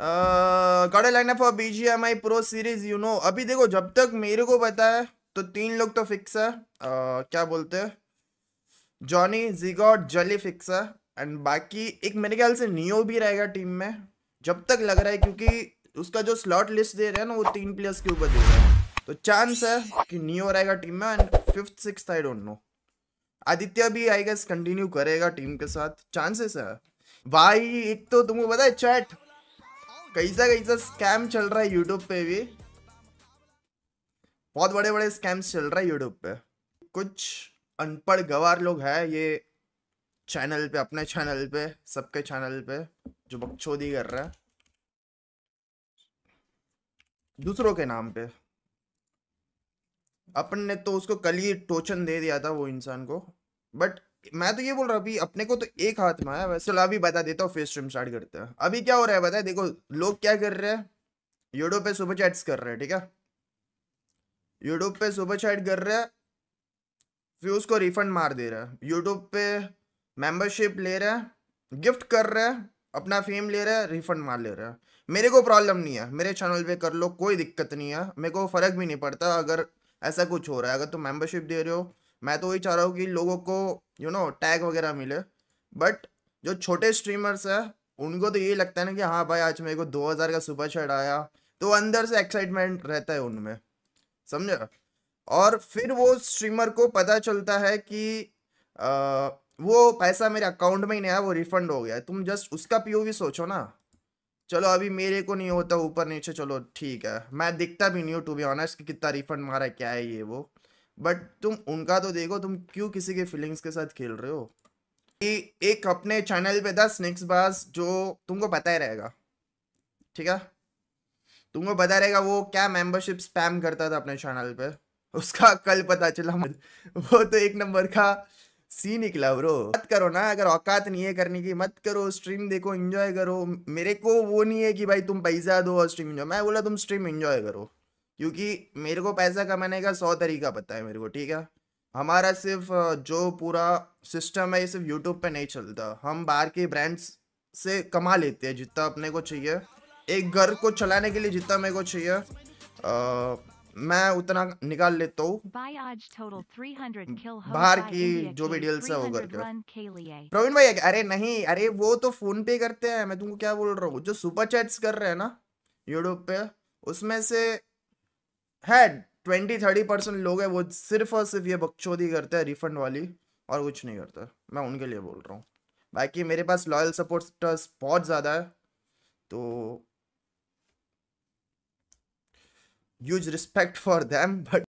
God line for B G M I pro series you know अभी देखो जब तक मेरे को पता है तो तीन लोग तो फिक्स है uh, क्या बोलते हैं जॉनी जिगॉट जली फिक्स है एंड बाकी एक मेरे ख्याल से नियो भी रहेगा टीम में जब तक लग रहा है क्योंकि उसका जो स्लॉट लिस्ट दे रहे हैं ना वो तीन प्लेयर्स के ऊपर दे रहे हैं तो चांस है कि नियो रहेगा टीम में and fifth six I don't know Aditya भी आई गेस कंटिन्यू करेगा टीम के साथ चांसेस है भाई एक तो तुमको पता है चैट कैसा कैसा स्कैम चल रहा है यूट्यूब पे भी बहुत बड़े बड़े स्कैम्स चल रहा है यूट्यूब पे कुछ अनपढ़ गवार लोग हैं ये चैनल पे अपने चैनल पे सबके चैनल पे जो बकचोदी कर रहा है दूसरों के नाम पे अपन ने तो उसको कल ही टोचन दे दिया था वो इंसान को बट मैं तो ये बोल रहा हूँ अभी अपने को तो एक हाथ में आया वैसे चलो अभी बता देता हूँ फेस स्ट्रीम स्टार्ट करते हैं अभी क्या हो रहा है बताए देखो लोग क्या कर रहे हैं यूट्यूब पे सुपर चैट्स कर रहे हैं ठीक है यूट्यूब पे सुपर चैट कर रहे हैं फिर उसको रिफंड मार दे रहा है यूट्यूब पे मेंबरशिप ले रहे हैं गिफ्ट कर रहे हैं अपना फेम ले रहे हैं रिफंड मार ले रहे हैं मेरे को प्रॉब्लम नहीं है मेरे चैनल पे कर लो कोई दिक्कत नहीं है मेरे को फ़र्क भी नहीं पड़ता अगर ऐसा कुछ हो रहा है अगर तुम तो मेंबरशिप दे रहे हो मैं तो वही चाह रहा हूँ कि लोगों को यू नो टैग वगैरह मिले बट जो छोटे स्ट्रीमर्स हैं उनको तो ये लगता है ना कि हाँ भाई आज मेरे को दो हज़ार का सुपर शर्ट आया तो अंदर से एक्साइटमेंट रहता है उनमें समझा और फिर वो स्ट्रीमर को पता चलता है कि आ, वो पैसा मेरे अकाउंट में ही नहीं आया वो रिफंड हो गया तुम जस्ट उसका पीओवी सोचो ना चलो अभी मेरे को नहीं होता ऊपर नीचे चलो ठीक है मैं दिखता भी नहीं हूँ टू बी ऑनेस्ट कि कितना रिफंड मारा क्या है ये वो बट तुम उनका तो देखो तुम क्यों किसी के फीलिंग्स के साथ खेल रहे हो कि एक अपने चैनल पे था स्नेक्स बास जो तुमको पता ही रहेगा ठीक है तुमको पता रहेगा वो क्या मेंबरशिप स्पैम करता था अपने चैनल पे उसका कल पता चला मुझे वो तो एक नंबर का सी निकला ब्रो मत करो ना अगर औकात नहीं है करने की मत करो स्ट्रीम देखो एंजॉय करो मेरे को वो नहीं है कि भाई तुम पैसा दो और स्ट्रीम एंजॉय मैं बोला तुम स्ट्रीम एंजॉय करो क्योंकि मेरे को पैसा कमाने का सौ तरीका पता है मेरे को ठीक है हमारा सिर्फ जो पूरा सिस्टम है ये सिर्फ यूट्यूब पे नहीं चलता हम बाहर के ब्रांड्स से कमा लेते हैं जितना अपने को चाहिए एक घर को चलाने के लिए जितना मेरे को चाहिए आ, मैं उतना निकाल लेता हूँ बाहर की जो भी डील्स है वो करके प्रवीण भाई अरे नहीं अरे वो तो फोन पे करते हैं मैं तुमको क्या बोल रहा हूँ जो सुपर चैट्स कर रहे हैं ना यूट्यूब पे उसमें से है ट्वेंटी थर्टी परसेंट लोग है वो सिर्फ और सिर्फ ये बकचोदी करते हैं रिफंड वाली और कुछ नहीं करता मैं उनके लिए बोल रहा हूँ बाकी मेरे पास लॉयल सपोर्टर्स बहुत ज़्यादा है तो huge respect for them but